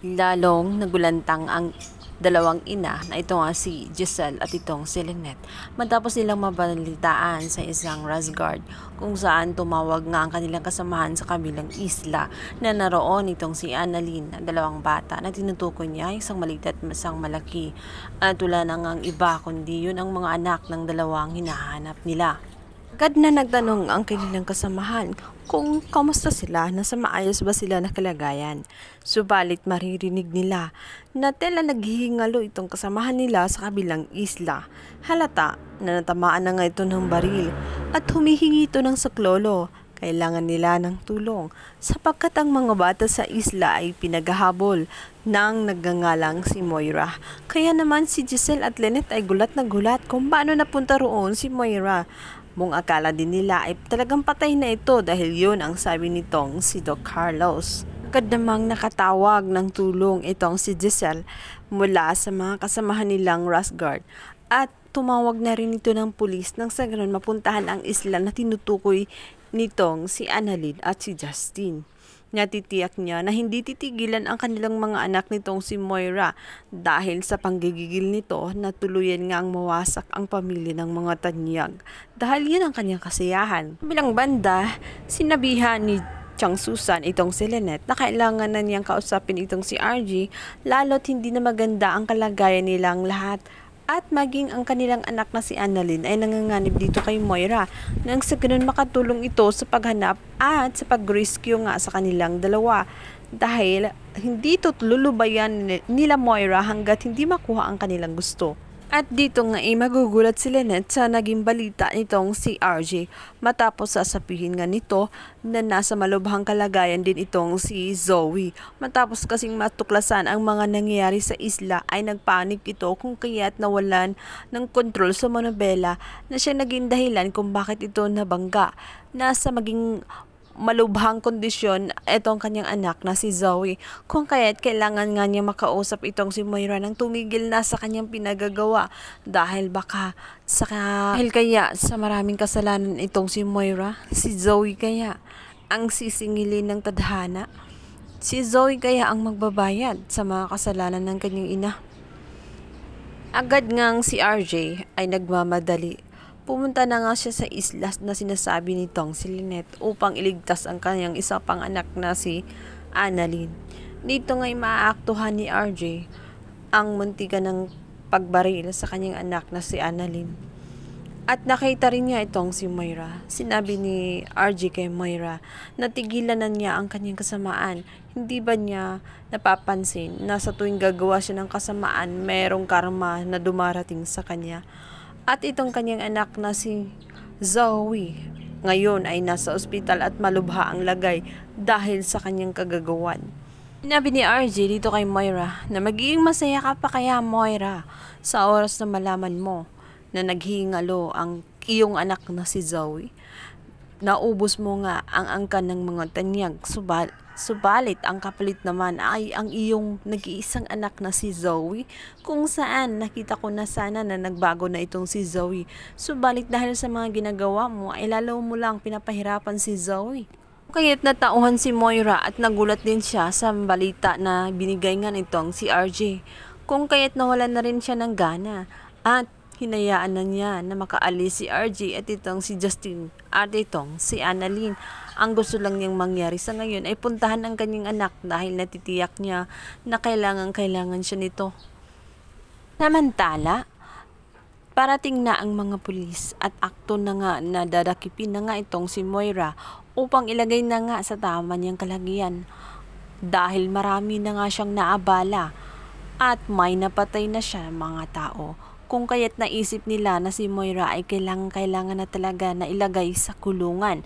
Lalong nagulantang ang dalawang ina na ito nga si Giselle at itong si Lynette matapos nilang mabalitaan sa isang Rasgard kung saan tumawag nga ang kanilang kasamahan sa kabilang isla na naroon itong si Annalyn na dalawang bata na tinutukoy niya isang maliit at isang malaki at wala na nga ang iba kundi yun ang mga anak ng dalawang hinahanap nila. Agad na nagtanong ang kanilang kasamahan kung kamusta sila, nasa maayos ba sila na kalagayan. Subalit maririnig nila na tela naghihingalo itong kasamahan nila sa kabilang isla. Halata na natamaan na nga ito ng baril at humihingi ito ng saklolo. Kailangan nila ng tulong sapagkat ang mga bata sa isla ay pinaghahabol ng nagngangalang si Moira. Kaya naman si Giselle at Lynette ay gulat na gulat kung paano napunta roon si Moira mong akala din nila ay talagang patay na ito dahil yun ang sabi nitong si Doc Carlos. Agad nakatawag ng tulong itong si Giselle mula sa mga kasamahan nilang Rosgard at tumawag na rin ito ng pulis nang sa ganun mapuntahan ang isla na tinutukoy nitong si Annalyn at si Justin niya titiyak niya na hindi titigilan ang kanilang mga anak nitong si Moira dahil sa panggigigil nito na tuluyan nga ang mawasak ang pamilya ng mga tanyag dahil yun ang kanyang kasiyahan. Bilang banda, sinabihan ni Chang Susan itong si Lynette na kailangan na niyang kausapin itong si RG lalo't hindi na maganda ang kalagayan nilang lahat at maging ang kanilang anak na si Annalyn ay nanganganib dito kay Moira nang sa ganun makatulong ito sa paghanap at sa pag-rescue nga sa kanilang dalawa dahil hindi ito nila Moira hanggat hindi makuha ang kanilang gusto. At dito nga ay eh, magugulat si Lynette sa naging balita nitong si RJ matapos sasabihin nga nito na nasa malubhang kalagayan din itong si Zoe. Matapos kasing matuklasan ang mga nangyayari sa isla ay nagpanik ito kung kaya't nawalan ng kontrol sa manobela na siya naging dahilan kung bakit ito nabangga. Nasa maging malubhang kondisyon itong kanyang anak na si Zoe. Kung kaya't kailangan nga niya makausap itong si Moira nang tumigil na sa kanyang pinagagawa dahil baka sa dahil kaya sa maraming kasalanan itong si Moira, si Zoe kaya ang sisingilin ng tadhana. Si Zoe kaya ang magbabayad sa mga kasalanan ng kanyang ina. Agad ngang si RJ ay nagmamadali Pumunta na nga siya sa isla na sinasabi ni Tong si Lynette upang iligtas ang kanyang isa pang anak na si Annalyn. Dito nga'y maaaktuhan ni RJ ang muntika ng pagbaril sa kanyang anak na si Annalyn. At nakita rin niya itong si Moira. Sinabi ni RJ kay Moira na tigilan na niya ang kanyang kasamaan. Hindi ba niya napapansin na sa tuwing gagawa siya ng kasamaan, mayroong karma na dumarating sa kanya? at itong kanyang anak na si Zoe ngayon ay nasa ospital at malubha ang lagay dahil sa kanyang kagagawan. Sinabi ni RJ dito kay Moira na magiging masaya ka pa kaya Moira sa oras na malaman mo na naghihingalo ang iyong anak na si Zoe. Naubos mo nga ang angkan ng mga tanyag subal Subalit ang kapalit naman ay ang iyong nag-iisang anak na si Zoe kung saan nakita ko na sana na nagbago na itong si Zoe. Subalit dahil sa mga ginagawa mo ay lalo mo lang pinapahirapan si Zoe. Kaya't natauhan si Moira at nagulat din siya sa balita na binigay nga nitong si RJ. Kung kaya't nawalan na rin siya ng gana at Hinayaan na niya na makaalis si RJ at itong si Justin at itong si Annalyn. Ang gusto lang niyang mangyari sa ngayon ay puntahan ang kanyang anak dahil natitiyak niya na kailangan-kailangan siya nito. Samantala, parating na ang mga pulis at akto na nga na dadakipin na nga itong si Moira upang ilagay na nga sa tama niyang kalagian. dahil marami na nga siyang naabala at may napatay na siya mga tao kung kaya't naisip nila na si Moira ay kailangan-kailangan na talaga na ilagay sa kulungan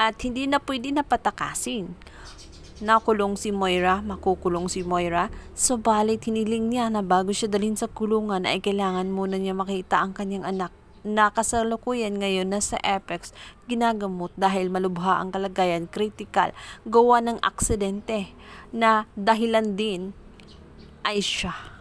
at hindi na pwede na patakasin. Nakulong si Moira, makukulong si Moira, subalit hiniling niya na bago siya dalhin sa kulungan ay kailangan muna niya makita ang kanyang anak na kasalukuyan ngayon na sa Apex ginagamot dahil malubha ang kalagayan critical gawa ng aksidente na dahilan din ay siya.